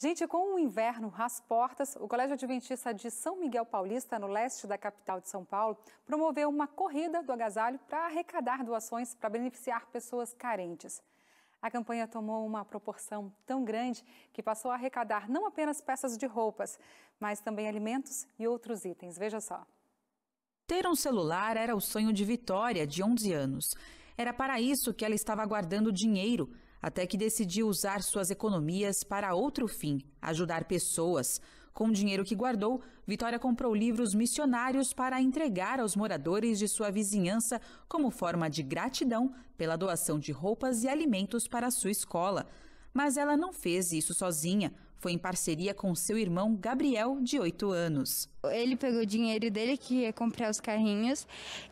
Gente, com o inverno às portas, o Colégio Adventista de São Miguel Paulista, no leste da capital de São Paulo, promoveu uma corrida do agasalho para arrecadar doações para beneficiar pessoas carentes. A campanha tomou uma proporção tão grande que passou a arrecadar não apenas peças de roupas, mas também alimentos e outros itens. Veja só. Ter um celular era o sonho de Vitória, de 11 anos. Era para isso que ela estava guardando dinheiro até que decidiu usar suas economias para outro fim, ajudar pessoas. Com o dinheiro que guardou, Vitória comprou livros missionários para entregar aos moradores de sua vizinhança como forma de gratidão pela doação de roupas e alimentos para sua escola. Mas ela não fez isso sozinha foi em parceria com seu irmão Gabriel, de 8 anos. Ele pegou o dinheiro dele, que ia comprar os carrinhos,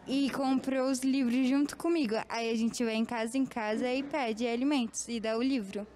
e comprou os livros junto comigo. Aí a gente vai em casa em casa e pede alimentos e dá o livro.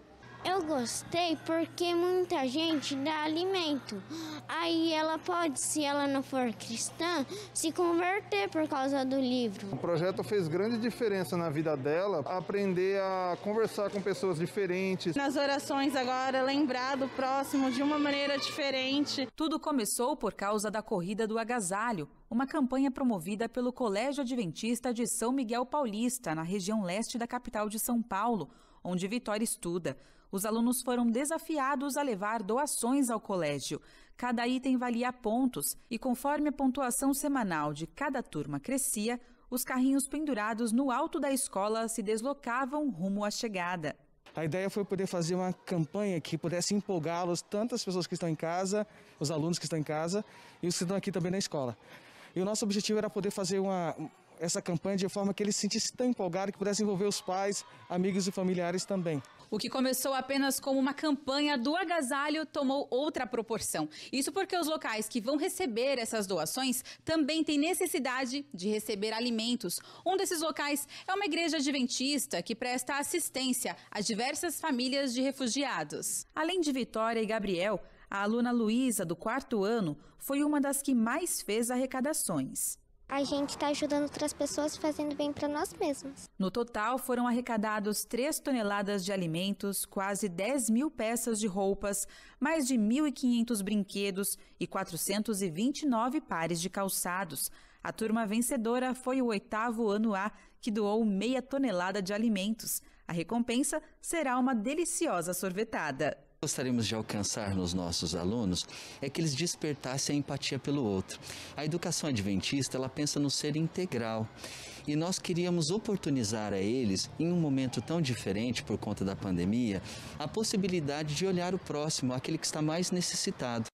Eu gostei porque muita gente dá alimento. Aí ela pode, se ela não for cristã, se converter por causa do livro. O projeto fez grande diferença na vida dela, aprender a conversar com pessoas diferentes. Nas orações agora, lembrar do próximo de uma maneira diferente. Tudo começou por causa da corrida do agasalho uma campanha promovida pelo Colégio Adventista de São Miguel Paulista, na região leste da capital de São Paulo, onde Vitória estuda. Os alunos foram desafiados a levar doações ao colégio. Cada item valia pontos e, conforme a pontuação semanal de cada turma crescia, os carrinhos pendurados no alto da escola se deslocavam rumo à chegada. A ideia foi poder fazer uma campanha que pudesse empolgá-los, tanto as pessoas que estão em casa, os alunos que estão em casa e os que estão aqui também na escola. E o nosso objetivo era poder fazer uma, essa campanha de forma que eles se sentisse tão empolgado que pudesse envolver os pais, amigos e familiares também. O que começou apenas como uma campanha do agasalho tomou outra proporção. Isso porque os locais que vão receber essas doações também têm necessidade de receber alimentos. Um desses locais é uma igreja adventista que presta assistência a diversas famílias de refugiados. Além de Vitória e Gabriel, a aluna Luísa, do quarto ano, foi uma das que mais fez arrecadações. A gente está ajudando outras pessoas fazendo bem para nós mesmos. No total, foram arrecadados 3 toneladas de alimentos, quase 10 mil peças de roupas, mais de 1.500 brinquedos e 429 pares de calçados. A turma vencedora foi o oitavo ano A, que doou meia tonelada de alimentos. A recompensa será uma deliciosa sorvetada gostaríamos de alcançar nos nossos alunos é que eles despertassem a empatia pelo outro. A educação adventista, ela pensa no ser integral. E nós queríamos oportunizar a eles, em um momento tão diferente por conta da pandemia, a possibilidade de olhar o próximo, aquele que está mais necessitado.